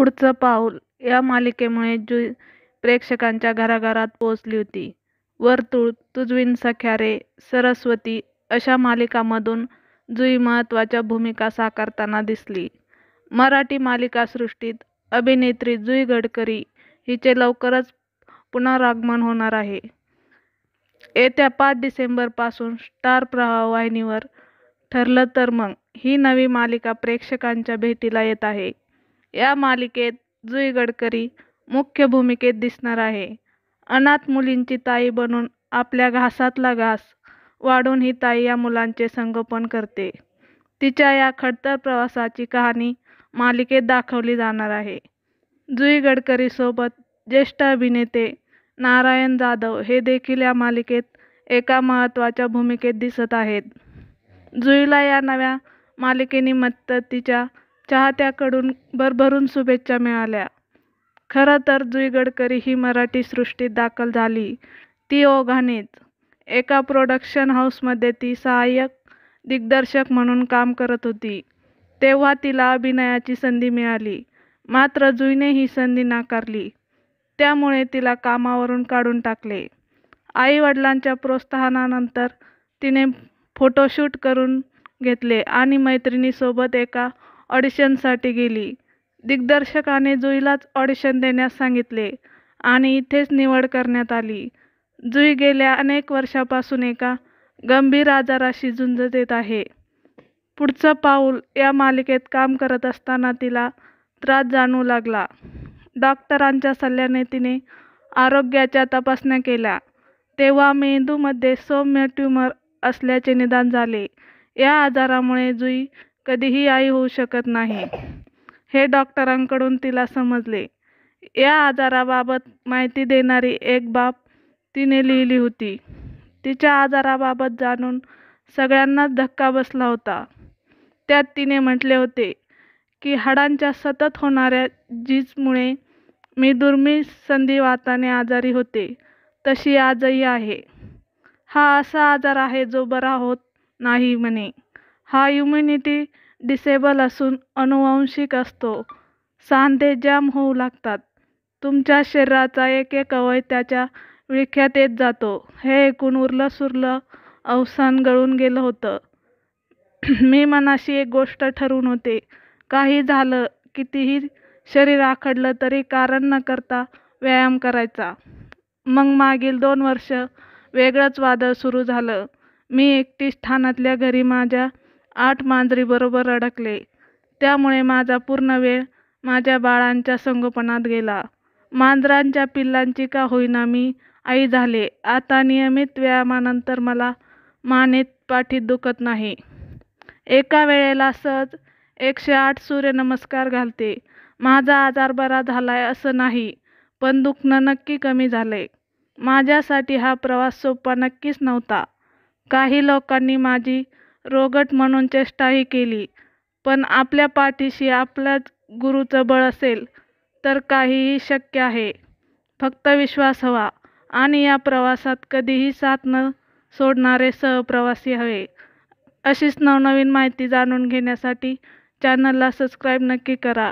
पुढचं पाऊल या मालिकेमुळे जुई प्रेक्षकांच्या घराघरात पोहोचली होती वर्तुळ तुजवीन सख्यारे सरस्वती अशा मालिकांमधून जुई महत्त्वाच्या भूमिका साकारताना दिसली मराठी मालिकासृष्टीत अभिनेत्री जुई गडकरी हिचे लवकरच पुनरागमन होणार आहे येत्या पाच डिसेंबरपासून स्टार प्रवाह वाहिनीवर ठरलं तर मग ही नवी मालिका प्रेक्षकांच्या भेटीला येत आहे या मालिकेत जुई गडकरी मुख्य भूमिकेत दिसणार आहे अनाथ मुलींची ताई बनून आपल्या घासातला घास वाढून ही ताई या मुलांचे संगोपन करते तिच्या या खडतर प्रवासाची कहाणी मालिकेत दाखवली जाणार आहे जुई गडकरीसोबत ज्येष्ठ अभिनेते नारायण जाधव हे देखील या मालिकेत एका महत्त्वाच्या भूमिकेत दिसत आहेत जुईला या नव्या मालिकेनिमित्त तिच्या चाहत्याकडून भरभरून शुभेच्छा मिळाल्या खरं तर जुई गडकरी ही मराठी सृष्टीत दाखल झाली ती ओघानेच एका प्रोडक्शन हाऊसमध्ये ती सहाय्यक दिग्दर्शक म्हणून काम करत होती तेव्हा तिला अभिनयाची संधी मिळाली मात्र जुईने ही संधी नाकारली त्यामुळे तिला कामावरून काढून टाकले आईवडिलांच्या प्रोत्साहनानंतर तिने फोटोशूट करून घेतले आणि मैत्रिणीसोबत एका ऑडिशनसाठी गेली दिग्दर्शकाने जुईलाच ऑडिशन देण्यास सांगितले आणि इथेच निवड करण्यात आली जुई गेल्या अनेक वर्षापासून एका गंभीर आजाराशी झुंज देत आहे पुढचं पाऊल या मालिकेत काम करत असताना तिला त्रास जाणू लागला डॉक्टरांच्या सल्ल्याने तिने आरोग्याच्या तपासण्या केल्या तेव्हा मेंदूमध्ये सौम्य ट्युमर असल्याचे निदान झाले या आजारामुळे जुई कधीही आई होऊ शकत नाही हे डॉक्टरांकडून तिला समजले या आजाराबाबत माहिती देणारी एक बाब तिने लिहिली होती तिच्या आजाराबाबत जाणून सगळ्यांनाच धक्का बसला होता त्यात तिने म्हटले होते की हाडांच्या सतत होणाऱ्या जीजमुळे मी दुर्मिळ संधिवाताने आजारी होते तशी आजही आहे हा असा आजार आहे जो बरा होत नाही म्हणे हा इम्युनिटी डिसेबल असून अनुवांशिक असतो सांधे जाम होऊ लागतात तुमच्या शरीराचा एक एक अवय त्याच्या विळख्यात येत जातो हे ऐकून उरलं सुरलं अवसान गळून गेलं होतं मी मनाशी एक गोष्ट ठरवून होते काही झालं कितीही शरीर आखडलं तरी कारण न करता व्यायाम करायचा मग मागील दोन वर्ष वेगळंच वादळ सुरू झालं मी एकटी स्थानातल्या घरी माझ्या आठ मांजरीबरोबर अडकले त्यामुळे माझा पूर्ण वेळ माझ्या बाळांच्या संगोपनात गेला मांजरांच्या पिल्लांची का होईना मी आई झाले आता नियमित व्यायामानंतर मला मानेत पाठीत दुखत नाही एका वेळेला सहज एकशे आठ सूर्यनमस्कार घालते माझा आजार बरा झाला आहे असं नाही पण दुखणं नक्की कमी झाले माझ्यासाठी हा प्रवास सोपा नक्कीच नव्हता काही लोकांनी माझी रोगट म्हणून चेष्टाही केली पण आपल्या पाठीशी आपल्याच गुरुचं बळ असेल तर काहीही शक्य आहे फक्त विश्वास हवा आणि या प्रवासात कधीही साथ न सोडणारे सहप्रवासी हवे अशीच नवनवीन माहिती जाणून घेण्यासाठी चॅनलला सबस्क्राईब नक्की करा